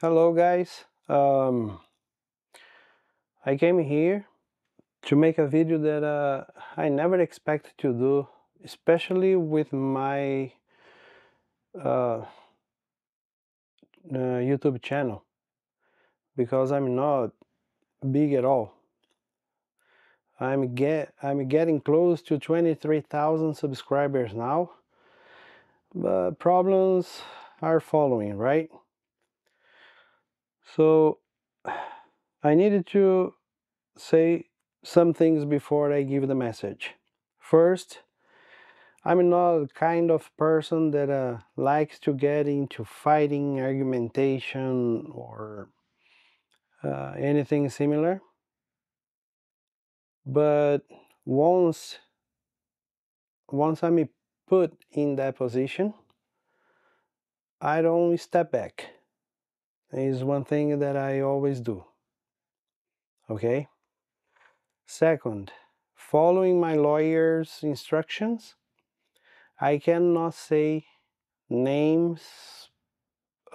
Hello guys, um, I came here to make a video that uh, I never expected to do, especially with my uh, uh, YouTube channel, because I'm not big at all. I'm get I'm getting close to 23,000 subscribers now, but problems are following, right? So I needed to say some things before I give the message. First, I'm not the kind of person that uh, likes to get into fighting, argumentation, or uh, anything similar. But once, once I'm put in that position, I don't step back is one thing that I always do. Okay? Second, following my lawyer's instructions, I cannot say names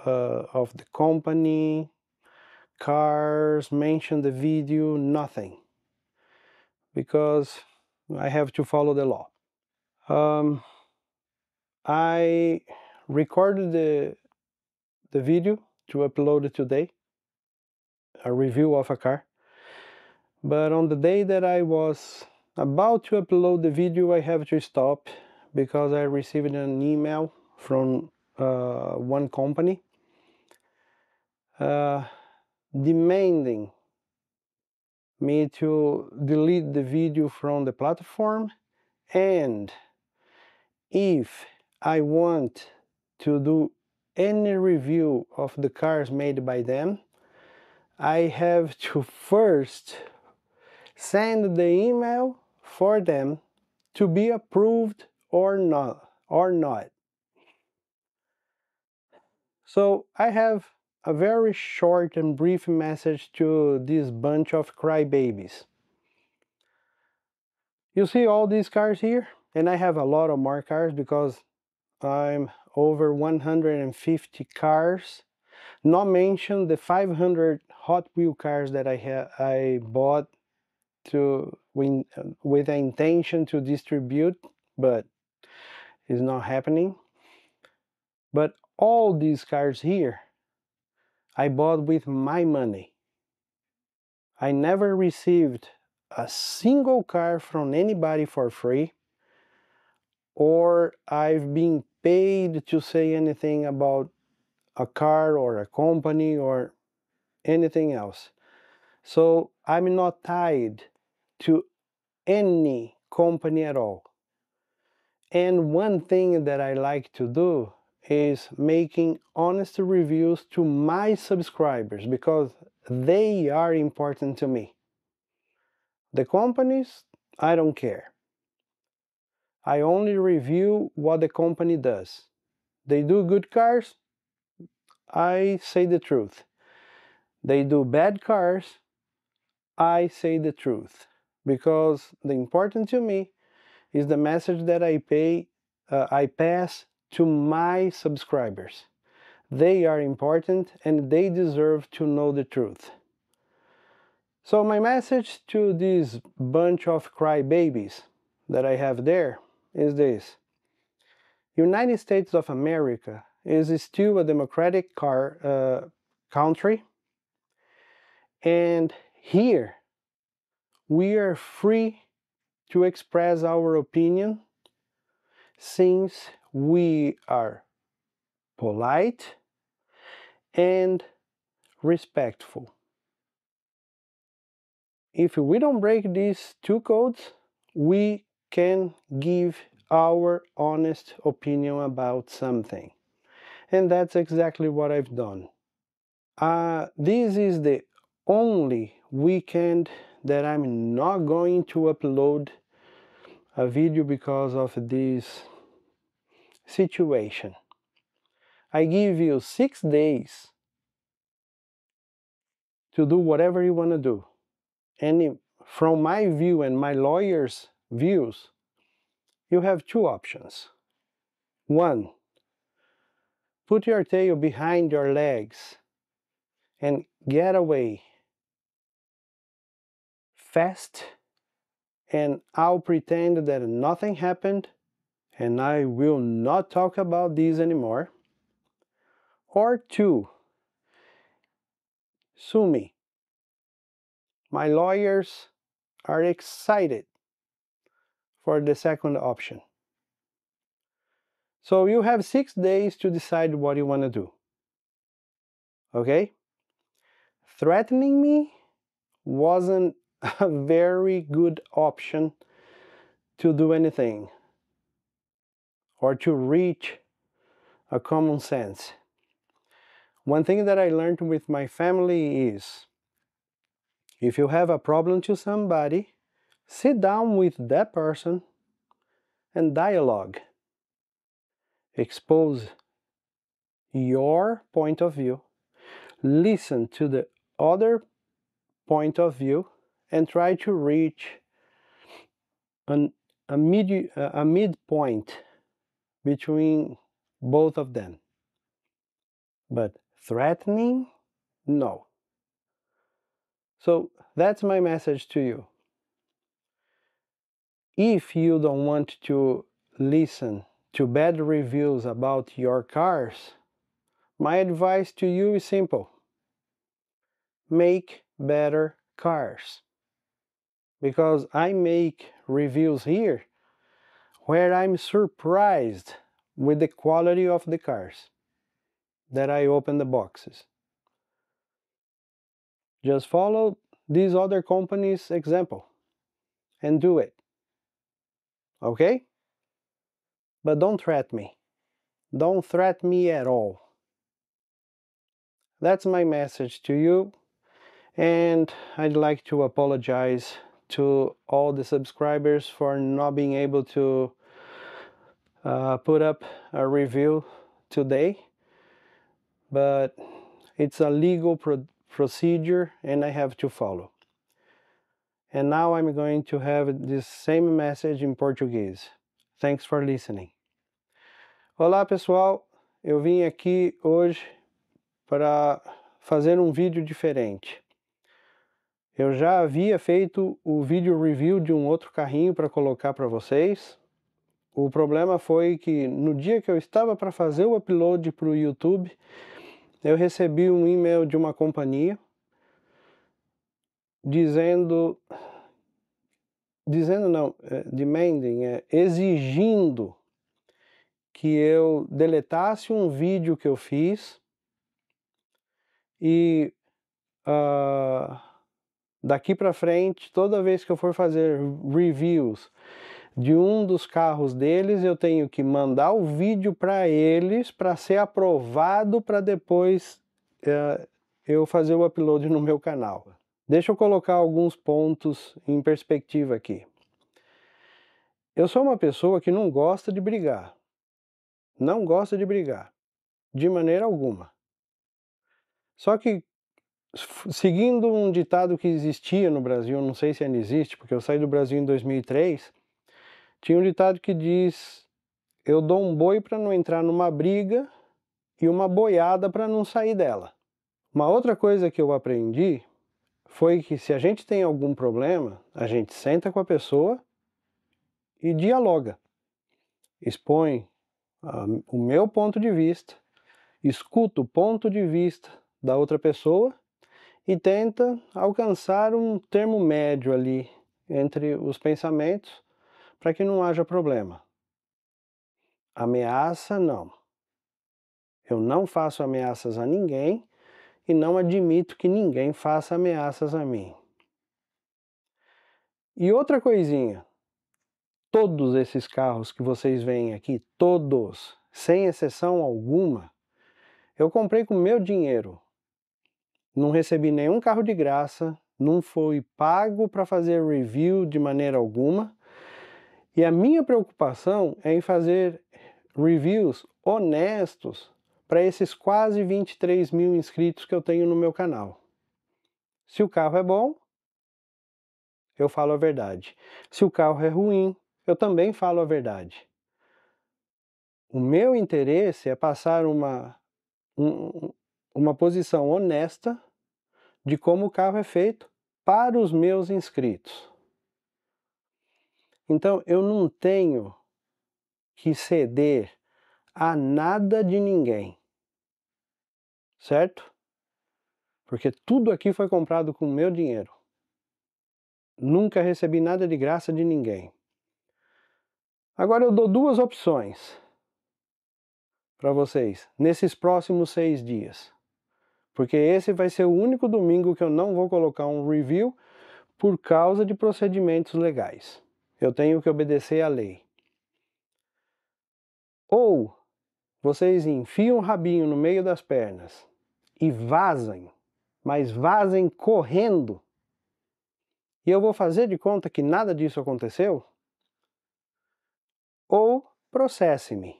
uh, of the company, cars, mention the video, nothing. Because I have to follow the law. Um, I recorded the, the video to upload today, a review of a car. But on the day that I was about to upload the video, I have to stop because I received an email from uh, one company uh, demanding me to delete the video from the platform and if I want to do any review of the cars made by them, I have to first send the email for them to be approved or not or not. So I have a very short and brief message to this bunch of crybabies. You see all these cars here? And I have a lot of more cars because I'm over 150 cars, not mention the 500 Hot Wheel cars that I, I bought to win, with the intention to distribute, but it's not happening. But all these cars here, I bought with my money. I never received a single car from anybody for free or I've been paid to say anything about a car or a company or anything else. So I'm not tied to any company at all. And one thing that I like to do is making honest reviews to my subscribers because they are important to me. The companies, I don't care. I only review what the company does. They do good cars, I say the truth. They do bad cars, I say the truth. Because the important to me is the message that I pay, uh, I pass to my subscribers. They are important and they deserve to know the truth. So my message to this bunch of crybabies that I have there is this. United States of America is still a democratic car, uh, country. And here, we are free to express our opinion since we are polite and respectful. If we don't break these two codes, we can give our honest opinion about something. And that's exactly what I've done. Uh, this is the only weekend that I'm not going to upload a video because of this situation. I give you six days to do whatever you want to do. And from my view and my lawyer's views, you have two options. One, put your tail behind your legs and get away fast and I'll pretend that nothing happened and I will not talk about this anymore. Or two, sue me. My lawyers are excited for the second option. So you have six days to decide what you want to do. Okay? Threatening me wasn't a very good option to do anything or to reach a common sense. One thing that I learned with my family is if you have a problem to somebody, sit down with that person and dialogue. Expose your point of view, listen to the other point of view, and try to reach an, a, mid, a midpoint between both of them. But threatening? No. So that's my message to you if you don't want to listen to bad reviews about your cars, my advice to you is simple. Make better cars. Because I make reviews here where I'm surprised with the quality of the cars that I open the boxes. Just follow these other companies' example and do it okay? But don't threat me. Don't threat me at all. That's my message to you. And I'd like to apologize to all the subscribers for not being able to uh, put up a review today. But it's a legal pro procedure and I have to follow. And now I'm going to have this same message in Portuguese. Thanks for listening. Olá pessoal, eu vim aqui hoje para fazer um vídeo diferente. Eu já havia feito o vídeo review de um outro carrinho para colocar para vocês. O problema foi que no dia que eu estava para fazer o upload para o YouTube, eu recebi um e-mail de uma companhia dizendo dizendo não, é, demanding é exigindo que eu deletasse um vídeo que eu fiz e uh, daqui para frente, toda vez que eu for fazer reviews de um dos carros deles, eu tenho que mandar o vídeo para eles para ser aprovado para depois uh, eu fazer o upload no meu canal. Deixa eu colocar alguns pontos em perspectiva aqui. Eu sou uma pessoa que não gosta de brigar. Não gosta de brigar. De maneira alguma. Só que, seguindo um ditado que existia no Brasil, não sei se ainda existe, porque eu saí do Brasil em 2003, tinha um ditado que diz: Eu dou um boi para não entrar numa briga e uma boiada para não sair dela. Uma outra coisa que eu aprendi foi que se a gente tem algum problema, a gente senta com a pessoa e dialoga. Expõe ah, o meu ponto de vista, escuta o ponto de vista da outra pessoa e tenta alcançar um termo médio ali entre os pensamentos para que não haja problema. Ameaça, não. Eu não faço ameaças a ninguém e não admito que ninguém faça ameaças a mim. E outra coisinha, todos esses carros que vocês veem aqui, todos, sem exceção alguma, eu comprei com meu dinheiro. Não recebi nenhum carro de graça, não foi pago para fazer review de maneira alguma. E a minha preocupação é em fazer reviews honestos para esses quase 23 mil inscritos que eu tenho no meu canal. Se o carro é bom, eu falo a verdade. Se o carro é ruim, eu também falo a verdade. O meu interesse é passar uma, um, uma posição honesta de como o carro é feito para os meus inscritos. Então eu não tenho que ceder a nada de ninguém certo? Porque tudo aqui foi comprado com meu dinheiro. Nunca recebi nada de graça de ninguém. Agora eu dou duas opções para vocês nesses próximos seis dias. Porque esse vai ser o único domingo que eu não vou colocar um review por causa de procedimentos legais. Eu tenho que obedecer à lei. Ou vocês enfiam o rabinho no meio das pernas e vazem, mas vazem correndo. E eu vou fazer de conta que nada disso aconteceu? Ou processe-me.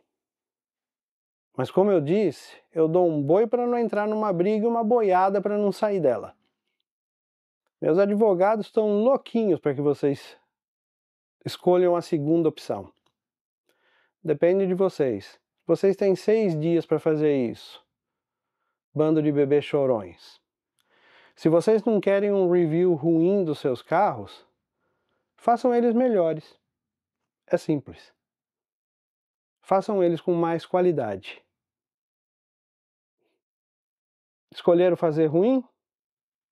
Mas como eu disse, eu dou um boi para não entrar numa briga e uma boiada para não sair dela. Meus advogados estão louquinhos para que vocês escolham a segunda opção. Depende de vocês. Vocês têm seis dias para fazer isso. Bando de bebês chorões. Se vocês não querem um review ruim dos seus carros, façam eles melhores. É simples. Façam eles com mais qualidade. Escolheram fazer ruim?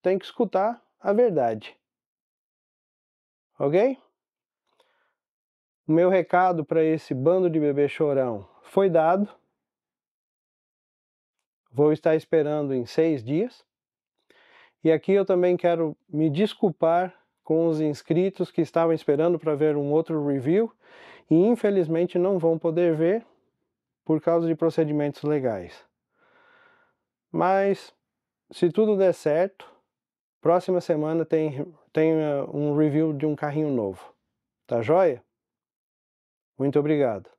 Tem que escutar a verdade. Ok? O meu recado para esse bando de bebê chorão foi dado. Vou estar esperando em seis dias. E aqui eu também quero me desculpar com os inscritos que estavam esperando para ver um outro review e infelizmente não vão poder ver por causa de procedimentos legais. Mas se tudo der certo, próxima semana tem, tem eh, um review de um carrinho novo. Tá joia? Muito obrigado.